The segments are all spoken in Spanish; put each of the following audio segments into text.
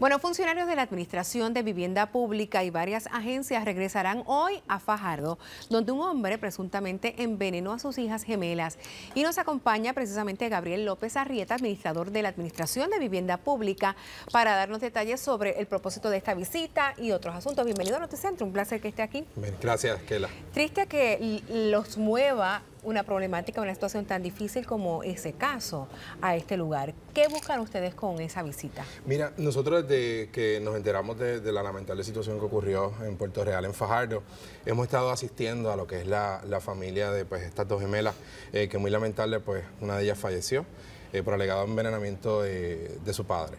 Bueno, funcionarios de la Administración de Vivienda Pública y varias agencias regresarán hoy a Fajardo, donde un hombre presuntamente envenenó a sus hijas gemelas. Y nos acompaña precisamente Gabriel López Arrieta, administrador de la Administración de Vivienda Pública, para darnos detalles sobre el propósito de esta visita y otros asuntos. Bienvenido a Noticentro, un placer que esté aquí. gracias, Kela. Triste que los mueva una problemática, una situación tan difícil como ese caso a este lugar. ¿Qué buscan ustedes con esa visita? Mira, nosotros desde que nos enteramos de, la lamentable situación que ocurrió en Puerto Real, en Fajardo, hemos estado asistiendo a lo que es la, familia de pues, estas dos gemelas, eh, que muy lamentable, pues una de ellas falleció eh, por alegado envenenamiento de, de su padre.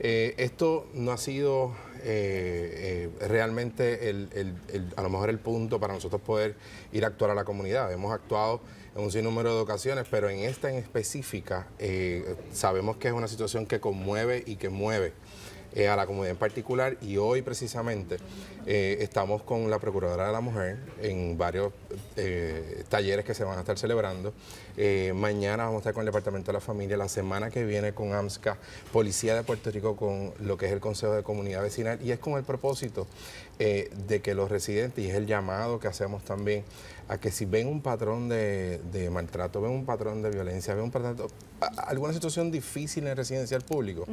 Eh, esto no ha sido eh, eh, realmente a lo mejor el punto para nosotros poder ir a actuar a la comunidad. Hemos actuado en un sinnúmero de ocasiones, pero en esta en específica sabemos que es una situación que conmueve y que mueve. Eh, a la comunidad en particular y hoy precisamente eh, estamos con la Procuradora de la Mujer en varios eh, talleres que se van a estar celebrando. mañana vamos a estar con el Departamento de la Familia, la semana que viene con AMSCA, Policía de Puerto Rico con lo que es el Consejo de Comunidad Vecinal y es con el propósito de que los residentes, y es el llamado que hacemos también, a que si ven un patrón de, maltrato, ven un patrón de violencia, ven un patrón, alguna situación difícil en residencial público,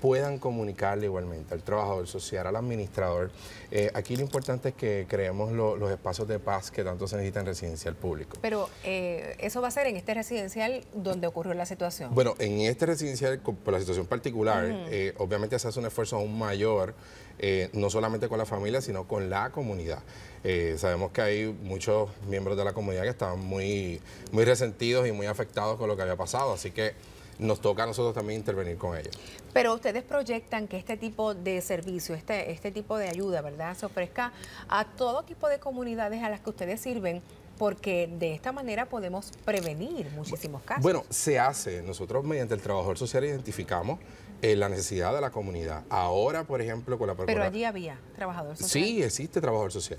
puedan comunicar igualmente, al trabajador social, al administrador. Eh, aquí lo importante es que creemos los espacios de paz que tanto se necesitan en residencial público. Pero eh, eso va a ser en este residencial donde ocurrió la situación. Bueno, en este residencial, por la situación particular, eh, obviamente se hace un esfuerzo aún mayor, no solamente con la familia, sino con la comunidad. sabemos que hay muchos miembros de la comunidad que estaban muy, muy resentidos y muy afectados con lo que había pasado, así que nos toca a nosotros también intervenir con ellos. Pero ustedes proyectan que este tipo de servicio, este, este tipo de ayuda, ¿verdad?, se ofrezca a todo tipo de comunidades a las que ustedes sirven, porque de esta manera podemos prevenir muchísimos casos. Bueno, se hace. Nosotros mediante el trabajador social identificamos eh, la necesidad de la comunidad. Ahora, por ejemplo, con la Procuradora... Pero allí había trabajador social. Sí, existe trabajador social.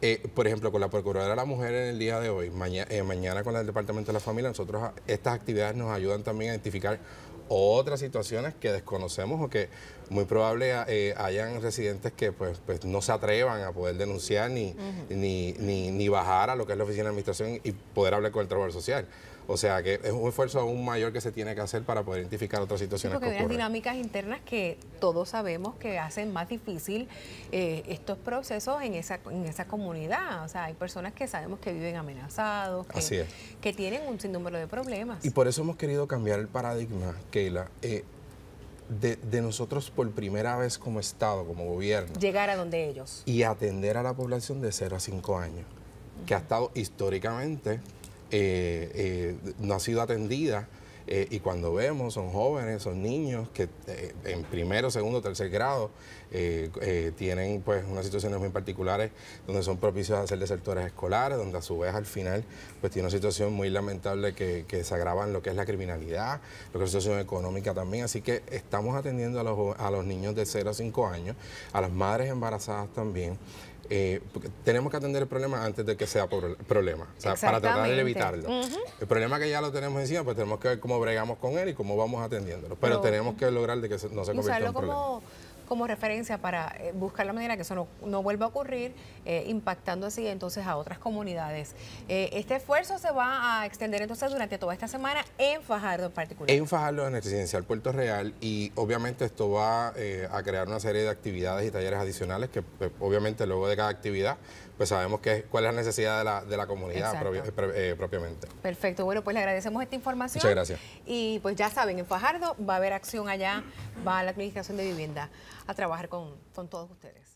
Eh, por ejemplo, con la Procuradora de la Mujer en el día de hoy, eh, mañana, con el Departamento de la Familia, nosotros ah, estas actividades nos ayudan también a identificar otras situaciones que desconocemos o que muy probable ah, hayan residentes que pues, pues, no se atrevan a poder denunciar ni, ni, ni, ni, bajar a lo que es la oficina de administración y poder hablar con el trabajador social. O sea que es un esfuerzo aún mayor que se tiene que hacer para poder identificar otras situaciones. porque hay unas dinámicas internas que todos sabemos que hacen más difícil eh, estos procesos en esa, en esa comunidad. O sea, hay personas que sabemos que viven amenazados, que, tienen un sinnúmero de problemas. Y por eso hemos querido cambiar el paradigma, Keila. Eh, de, nosotros por primera vez como Estado, como gobierno. Llegar a donde ellos. Y atender a la población de 0 a 5 años, que ha estado históricamente eh, eh, no ha sido atendida. Eh, y cuando vemos, son jóvenes, son niños que en primero, segundo, tercer grado tienen pues unas situaciones muy particulares donde son propicios a ser desertores escolares, donde a su vez al final pues tiene una situación muy lamentable que, que se agravan lo que es la criminalidad, lo que es la situación económica también. Así que estamos atendiendo a los, a los niños de 0 a 5 años, a las madres embarazadas también eh, tenemos que atender el problema antes de que sea problema, o sea, para tratar de evitarlo. El problema que ya lo tenemos encima, pues tenemos que ver cómo bregamos con él y cómo vamos atendiéndolo, pero tenemos que lograr de que no se convierta en como referencia para eh, buscar la manera que eso no, vuelva a ocurrir, eh, impactando así entonces a otras comunidades. Eh, este esfuerzo se va a extender entonces durante toda esta semana en Fajardo en particular. En Fajardo, en el residencial Puerto Real, y obviamente esto va a crear una serie de actividades y talleres adicionales que pues, obviamente luego de cada actividad, pues sabemos cuál es la necesidad de la, de la comunidad propiamente. Perfecto, bueno, pues le agradecemos esta información. Muchas gracias. Y pues ya saben, en Fajardo va a haber acción allá, va a la Administración de Vivienda a trabajar con, con todos ustedes.